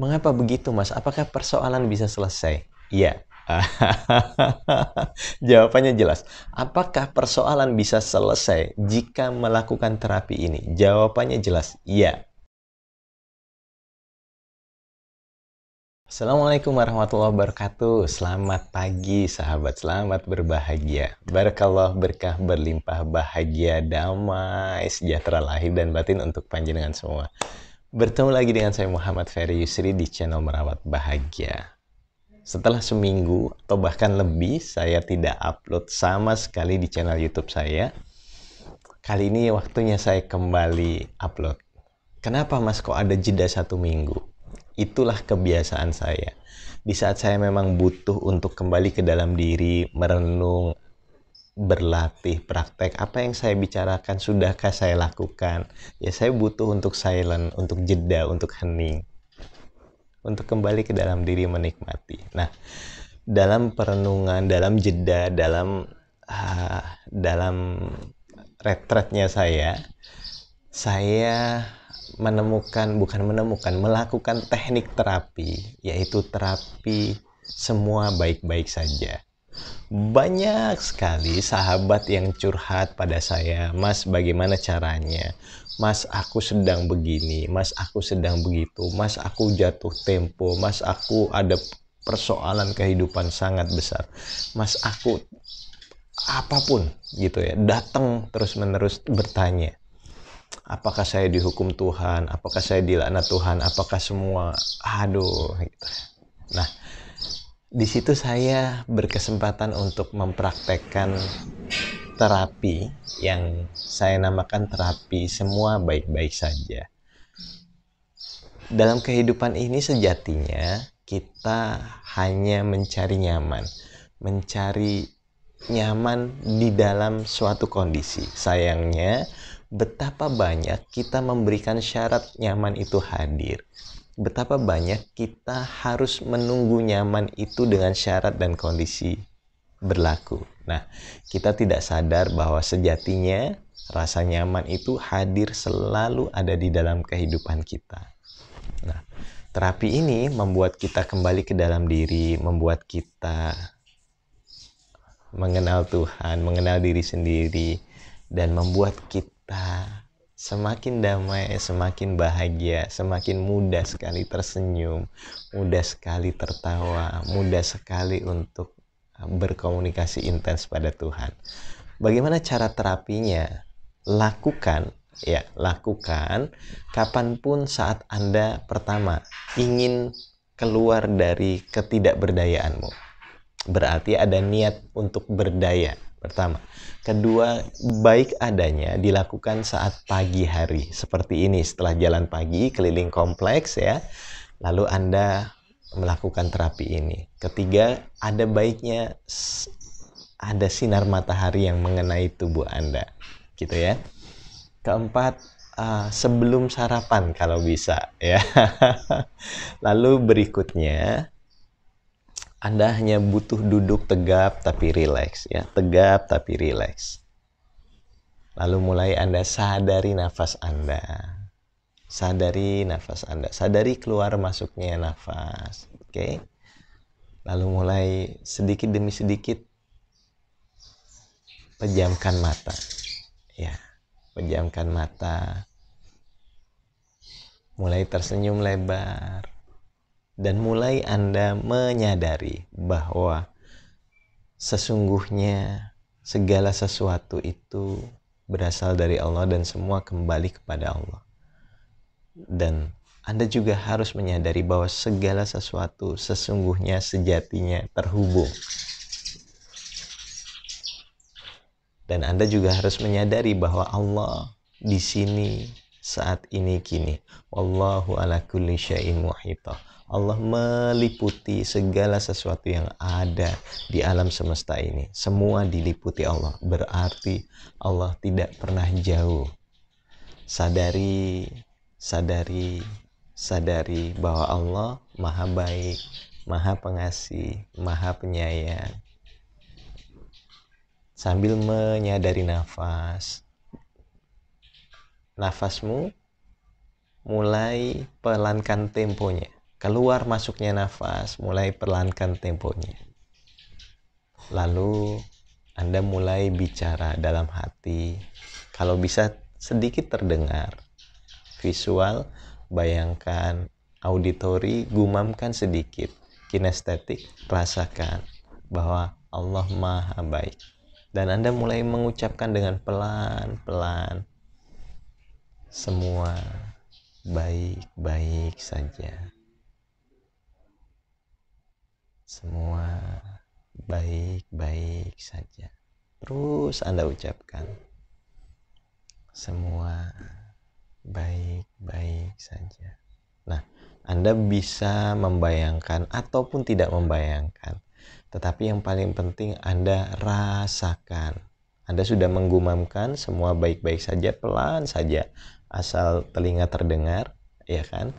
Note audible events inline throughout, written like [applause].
Mengapa begitu, Mas? Apakah persoalan bisa selesai? Iya. [laughs] Jawabannya jelas. Apakah persoalan bisa selesai jika melakukan terapi ini? Jawabannya jelas. Iya. Assalamualaikum warahmatullahi wabarakatuh. Selamat pagi sahabat, selamat berbahagia. Barakallah berkah berlimpah bahagia damai sejahtera lahir dan batin untuk panjenengan semua. Bertemu lagi dengan saya Muhammad Ferry Yusri di channel Merawat Bahagia. Setelah seminggu atau bahkan lebih saya tidak upload sama sekali di channel YouTube saya. Kali ini waktunya saya kembali upload. Kenapa Mas kok ada jeda satu minggu? Itulah kebiasaan saya. Di saat saya memang butuh untuk kembali ke dalam diri, merenung, berlatih praktek apa yang saya bicarakan sudahkah saya lakukan ya saya butuh untuk silent untuk jeda untuk hening untuk kembali ke dalam diri menikmati nah dalam perenungan dalam jeda dalam uh, dalam retretnya saya saya menemukan bukan menemukan melakukan teknik terapi yaitu terapi semua baik-baik saja banyak sekali sahabat yang curhat pada saya, Mas bagaimana caranya? Mas aku sedang begini, Mas aku sedang begitu, Mas aku jatuh tempo, Mas aku ada persoalan kehidupan sangat besar, Mas aku apapun gitu ya, datang terus-menerus bertanya. Apakah saya dihukum Tuhan? Apakah saya dilaknat Tuhan? Apakah semua aduh gitu di situ saya berkesempatan untuk mempraktekkan terapi yang saya namakan terapi semua baik-baik saja. Dalam kehidupan ini sejatinya kita hanya mencari nyaman, mencari nyaman di dalam suatu kondisi. Sayangnya betapa banyak kita memberikan syarat nyaman itu hadir betapa banyak kita harus menunggu nyaman itu dengan syarat dan kondisi berlaku. Nah, kita tidak sadar bahwa sejatinya rasa nyaman itu hadir selalu ada di dalam kehidupan kita. Nah, terapi ini membuat kita kembali ke dalam diri, membuat kita mengenal Tuhan, mengenal diri sendiri, dan membuat kita semakin damai, semakin bahagia, semakin mudah sekali tersenyum, mudah sekali tertawa, mudah sekali untuk ah, berkomunikasi intens pada Tuhan. Bagaimana cara terapinya? Lakukan, ya, lakukan kapanpun saat Anda pertama ingin keluar dari ketidakberdayaanmu. Berarti ada niat untuk berdaya Pertama, kedua baik adanya dilakukan saat pagi hari seperti ini setelah jalan pagi keliling kompleks ya. Lalu Anda melakukan terapi ini. Ketiga, ada baiknya ada sinar matahari yang mengenai tubuh Anda. Gitu ya. Keempat, uh, sebelum sarapan kalau bisa ya. [laughs] Lalu berikutnya anda hanya butuh duduk tegap tapi rileks ya, tegap tapi rileks. Lalu mulai Anda sadari nafas Anda. Sadari nafas Anda, sadari keluar masuknya nafas. Oke. Lalu mulai sedikit demi sedikit pejamkan mata. Ya, pejamkan mata. Mulai tersenyum lebar dan mulai Anda menyadari bahwa sesungguhnya segala sesuatu itu berasal dari Allah dan semua kembali kepada Allah. Dan Anda juga harus menyadari bahwa segala sesuatu sesungguhnya sejatinya terhubung. Dan Anda juga harus menyadari bahwa Allah di sini saat ini kini. Wallahu ala kulli syai'in muhitah. Allah meliputi segala sesuatu yang ada di alam semesta ini. Semua diliputi Allah, berarti Allah tidak pernah jauh. Sadari, sadari, sadari bahwa Allah Maha Baik, Maha Pengasih, Maha Penyayang. Sambil menyadari nafas, nafasmu mulai pelankan temponya keluar masuknya nafas mulai perlahankan temponya lalu Anda mulai bicara dalam hati kalau bisa sedikit terdengar visual bayangkan auditori gumamkan sedikit kinestetik rasakan bahwa Allah Maha Baik dan Anda mulai mengucapkan dengan pelan-pelan semua baik-baik saja. Semua baik-baik saja. Terus Anda ucapkan. Semua baik-baik saja. Nah, Anda bisa membayangkan ataupun tidak membayangkan. Tetapi yang paling penting Anda rasakan. Anda sudah menggumamkan semua baik-baik saja pelan saja asal telinga terdengar, ya kan?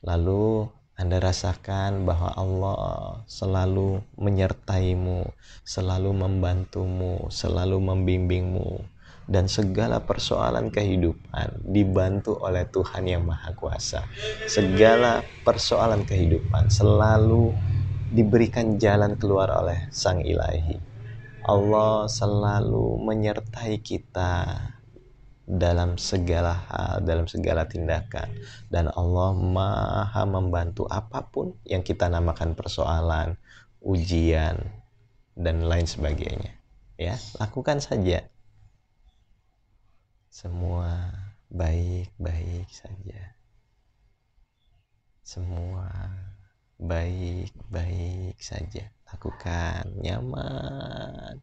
Lalu anda rasakan bahwa Allah selalu menyertaimu, selalu membantumu, selalu membimbingmu, dan segala persoalan kehidupan dibantu oleh Tuhan Yang Maha Kuasa. Segala persoalan kehidupan selalu diberikan jalan keluar oleh Sang Ilahi. Allah selalu menyertai kita dalam segala hal, dalam segala tindakan. Dan Allah maha membantu apapun yang kita namakan persoalan, ujian, dan lain sebagainya. Ya, lakukan saja. Semua baik-baik saja. Semua baik-baik saja. Lakukan nyaman.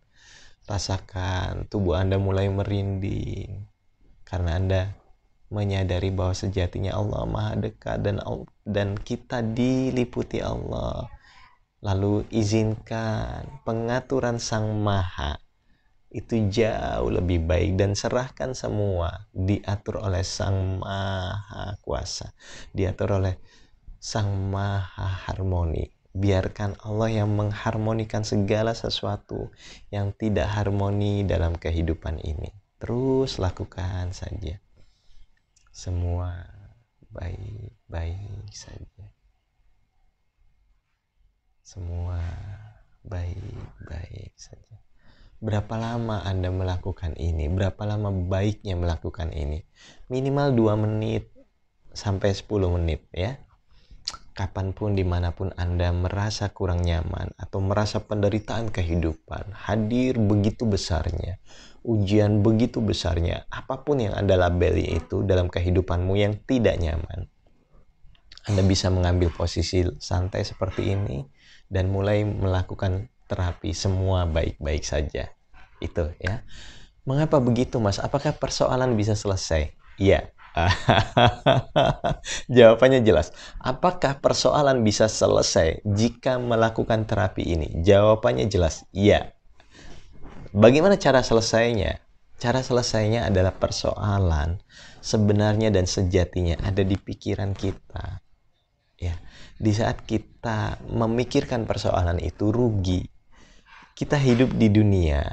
Rasakan tubuh Anda mulai merinding karena Anda menyadari bahwa sejatinya Allah Maha Dekat dan dan kita diliputi Allah. Lalu izinkan pengaturan Sang Maha itu jauh lebih baik dan serahkan semua diatur oleh Sang Maha Kuasa, diatur oleh Sang Maha Harmoni. Biarkan Allah yang mengharmonikan segala sesuatu yang tidak harmoni dalam kehidupan ini terus lakukan saja semua baik-baik saja semua baik-baik saja berapa lama Anda melakukan ini, berapa lama baiknya melakukan ini. Minimal 2 menit sampai 10 menit ya. Kapanpun dimanapun Anda merasa kurang nyaman atau merasa penderitaan kehidupan, hadir begitu besarnya ujian begitu besarnya, apapun yang Anda labeli itu dalam kehidupanmu yang tidak nyaman. Anda bisa mengambil posisi santai seperti ini dan mulai melakukan terapi semua baik-baik saja. Itu ya. Mengapa begitu, Mas? Apakah persoalan bisa selesai? Iya. [laughs] Jawabannya jelas. Apakah persoalan bisa selesai jika melakukan terapi ini? Jawabannya jelas, iya. Bagaimana cara selesainya? Cara selesainya adalah persoalan sebenarnya dan sejatinya ada di pikiran kita. Ya, di saat kita memikirkan persoalan itu rugi. Kita hidup di dunia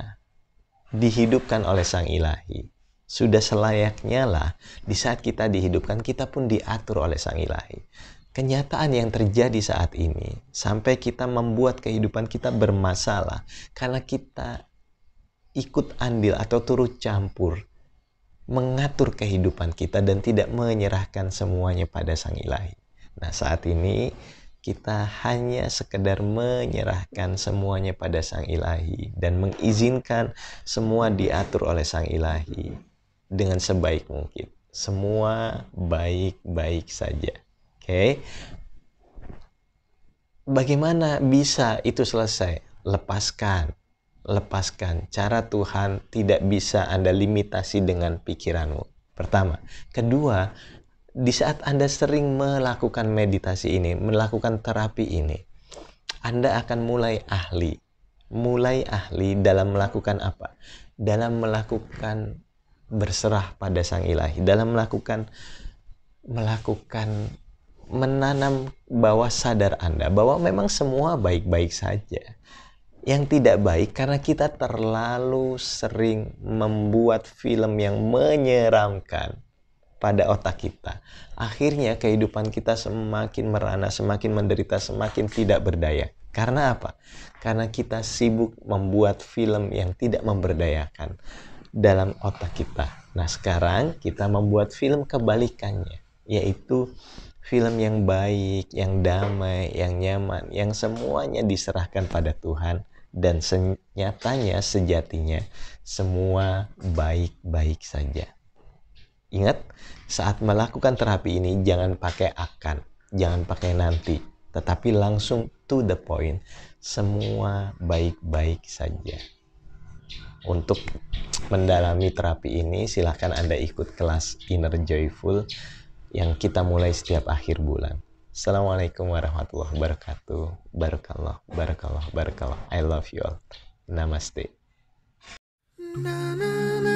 dihidupkan oleh Sang Ilahi. Sudah selayaknya lah di saat kita dihidupkan kita pun diatur oleh Sang Ilahi. Kenyataan yang terjadi saat ini sampai kita membuat kehidupan kita bermasalah karena kita ikut andil atau turut campur mengatur kehidupan kita dan tidak menyerahkan semuanya pada sang ilahi. Nah saat ini kita hanya sekedar menyerahkan semuanya pada sang ilahi dan mengizinkan semua diatur oleh sang ilahi dengan sebaik mungkin. Semua baik-baik saja. Oke. Okay? Bagaimana bisa itu selesai? Lepaskan lepaskan. Cara Tuhan tidak bisa Anda limitasi dengan pikiranmu. Pertama, kedua, di saat Anda sering melakukan meditasi ini, melakukan terapi ini, Anda akan mulai ahli. Mulai ahli dalam melakukan apa? Dalam melakukan berserah pada Sang Ilahi, dalam melakukan melakukan menanam bawah sadar Anda bahwa memang semua baik-baik saja yang tidak baik karena kita terlalu sering membuat film yang menyeramkan pada otak kita. Akhirnya kehidupan kita semakin merana, semakin menderita, semakin tidak berdaya. Karena apa? Karena kita sibuk membuat film yang tidak memberdayakan dalam otak kita. Nah, sekarang kita membuat film kebalikannya, yaitu film yang baik, yang damai, yang nyaman, yang semuanya diserahkan pada Tuhan dan senyatanya sejatinya semua baik-baik saja. Ingat, saat melakukan terapi ini jangan pakai akan, jangan pakai nanti, tetapi langsung to the point. Semua baik-baik saja. Untuk mendalami terapi ini, silahkan Anda ikut kelas Inner Joyful yang kita mulai setiap akhir bulan. Assalamualaikum warahmatullahi wabarakatuh. Barakallah, barakallah, barakallah. I love you all. Namaste. Na, na, na.